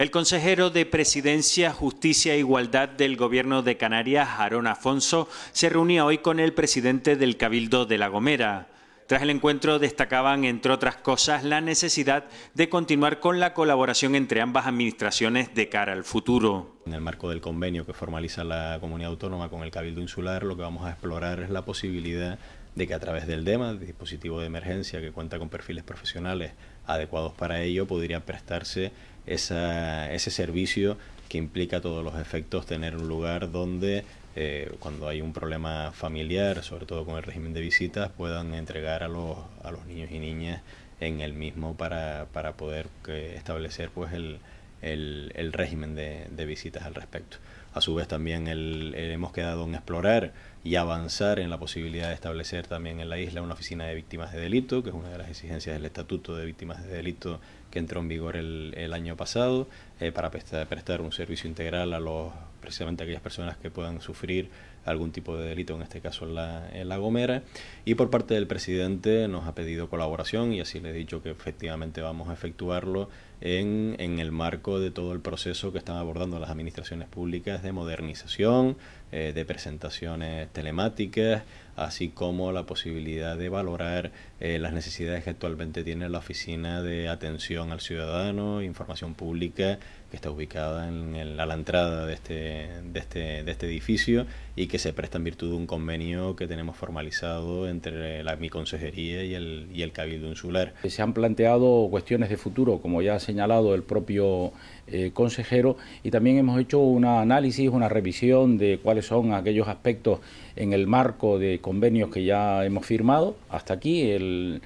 El consejero de Presidencia, Justicia e Igualdad del Gobierno de Canarias, Aarón Afonso, se reunía hoy con el presidente del Cabildo de La Gomera. Tras el encuentro destacaban, entre otras cosas, la necesidad de continuar con la colaboración entre ambas administraciones de cara al futuro. En el marco del convenio que formaliza la comunidad autónoma con el Cabildo Insular, lo que vamos a explorar es la posibilidad de que a través del DEMA, dispositivo de emergencia que cuenta con perfiles profesionales adecuados para ello, podría prestarse ese servicio que implica a todos los efectos tener un lugar donde eh, cuando hay un problema familiar, sobre todo con el régimen de visitas, puedan entregar a los, a los niños y niñas en el mismo para, para poder eh, establecer pues el, régimen de visitas al respecto. A su vez también eh, hemos quedado en explorar y avanzar en la posibilidad de establecer también en la isla una oficina de víctimas de delito, que es una de las exigencias del Estatuto de Víctimas de Delito que entró en vigor el, año pasado, eh, para prestar, un servicio integral a los precisamente aquellas personas que puedan sufrir algún tipo de delito, en este caso en la, en eh, la, Gomera. Y por parte del presidente nos ha pedido colaboración y así le he dicho que efectivamente vamos a efectuarlo en, en el marco de todo el proceso que están abordando las administraciones públicas de modernización, eh, de presentaciones telemáticas, así como la posibilidad de valorar eh, las necesidades que actualmente tiene la Oficina de Atención al Ciudadano, Información Pública, que está ubicada en a la entrada de este, de, este, de este edificio y que se presta en virtud de un convenio que tenemos formalizado entre la, mi consejería y el, y el Cabildo Insular. Se han planteado cuestiones de futuro, como ya ha señalado el propio eh, consejero, y también hemos hecho un análisis, una revisión de cuáles son aquellos aspectos en el marco de convenios que ya hemos firmado hasta aquí, el,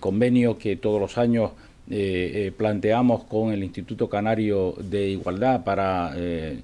convenio que todos los años eh, eh, planteamos con el Instituto Canario de Igualdad para eh,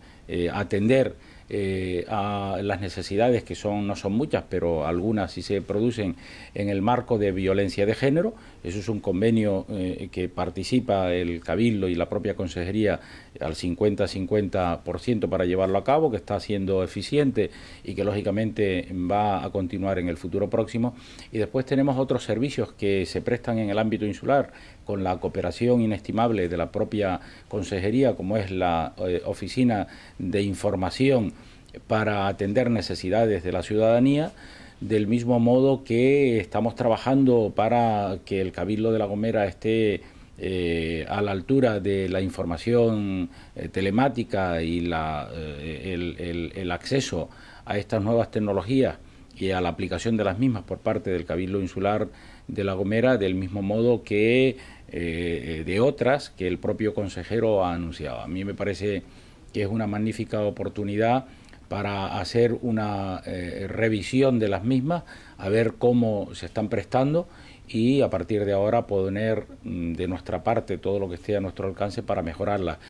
atender eh, a las necesidades, que son, no son muchas, pero algunas sí se producen en el marco de violencia de género. Eso es un convenio eh, que participa el Cabildo y la propia Consejería al 50-50% para llevarlo a cabo, que está siendo eficiente y que lógicamente va a continuar en el futuro próximo. Y después tenemos otros servicios que se prestan en el ámbito insular, con la cooperación inestimable de la propia Consejería, como es la eh, Oficina de Información para atender necesidades de la ciudadanía, del mismo modo que estamos trabajando para que el Cabildo de La Gomera esté eh, a la altura de la información eh, telemática y la, el acceso a estas nuevas tecnologías y a la aplicación de las mismas por parte del Cabildo Insular de La Gomera, del mismo modo que eh, de otras que el propio consejero ha anunciado. A mí me parece que es una magnífica oportunidad para hacer una eh, revisión de las mismas, a ver cómo se están prestando y a partir de ahora poner mm, de nuestra parte todo lo que esté a nuestro alcance para mejorarlas.